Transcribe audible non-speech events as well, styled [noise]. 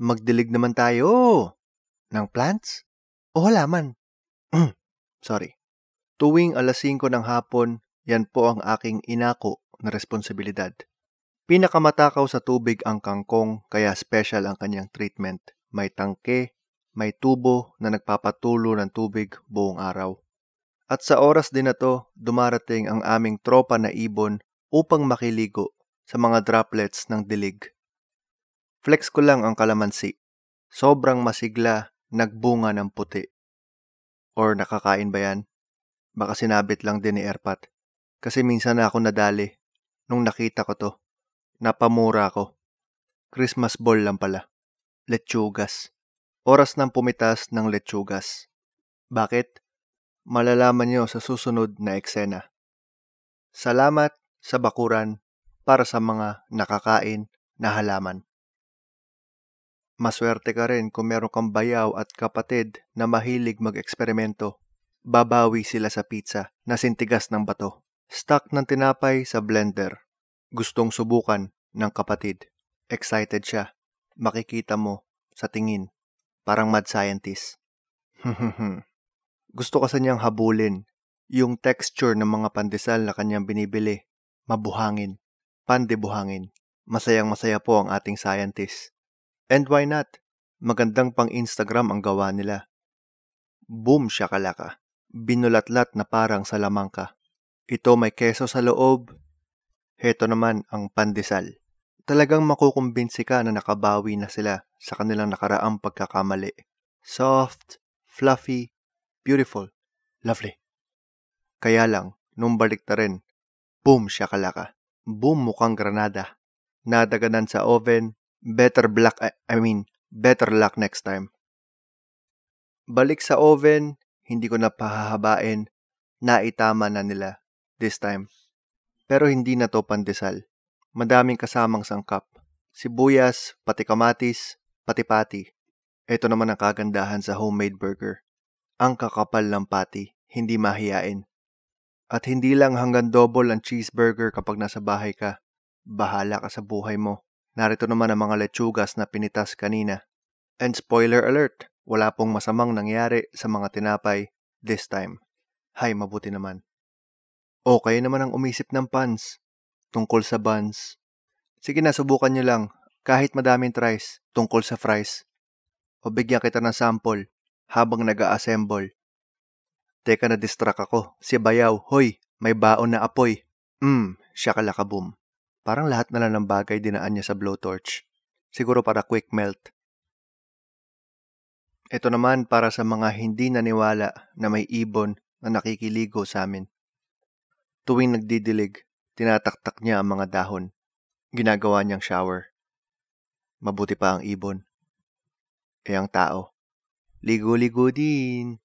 magdilig naman tayo oh, ng plants o halaman. [clears throat] Sorry. Tuwing alas 5 ng hapon, yan po ang aking inako na responsibilidad. Pinakamatakaw sa tubig ang kangkong kaya special ang kanyang treatment. May tangke, may tubo na nagpapatulo ng tubig buong araw. At sa oras din na to, dumarating ang aming tropa na ibon upang makiligo sa mga droplets ng dilig Flex ko lang ang kalamansi. Sobrang masigla, nagbunga ng puti. Or nakakain ba yan? Baka sinabit lang din ni Erpat. Kasi minsan na ako nadali. Nung nakita ko to, napamura ako. Christmas ball lang pala. Lechugas. Oras ng pumitas ng lechugas. Bakit? Malalaman nyo sa susunod na eksena. Salamat sa bakuran para sa mga nakakain na halaman. Maswerte ka rin kung meron kang bayaw at kapatid na mahilig mag-eksperimento. Babawi sila sa pizza na sintigas ng bato. Stock ng tinapay sa blender. Gustong subukan ng kapatid. Excited siya. Makikita mo sa tingin. Parang mad scientist. [laughs] Gusto kasi niyang habulin yung texture ng mga pandesal na kanyang binibili. Mabuhangin. Pandebuhangin. Masayang masaya po ang ating scientist. And why not? Magandang pang Instagram ang gawa nila. Boom siya kalaka. Binulatlat na parang salamangka. Ito may keso sa loob. Heto naman ang pandesal. Talagang makukumbinsi ka na nakabawi na sila sa kanilang nakaraang pagkakamali. Soft, fluffy, beautiful, lovely. Kaya lang, nung balik na rin, boom siya kalaka. Boom mukhang granada. Nadaganan sa oven, better black, I mean, better luck next time. Balik sa oven, hindi ko na pahahabain, naitama na nila this time. Pero hindi na to pandesal. Madaming kasamang sangkap. Sibuyas, pati kamatis, pati pati. Ito naman ang kagandahan sa homemade burger. Ang kakapal ng pati, hindi mahiyain. At hindi lang hanggang double ang cheeseburger kapag nasa bahay ka. Bahala ka sa buhay mo. Narito naman ang mga lechugas na pinitas kanina. And spoiler alert, wala pong masamang nangyari sa mga tinapay this time. Hay, mabuti naman. Okay naman ang umisip ng puns tungkol sa buns. Sige na, subukan nyo lang. Kahit madaming tries tungkol sa fries. O bigyan kita ng sample habang nag assemble Teka na distract ako. Si Bayaw, hoy, may baon na apoy. Mm, siya kalakaboom. Parang lahat na lang ng bagay dinaan niya sa blowtorch. Siguro para quick melt. Ito naman para sa mga hindi naniwala na may ibon na nakikiligo sa amin. Tuwing nagdidilig, tinataktak niya ang mga dahon. Ginagawa niyang shower. Mabuti pa ang ibon. E ang tao, ligo-ligo din.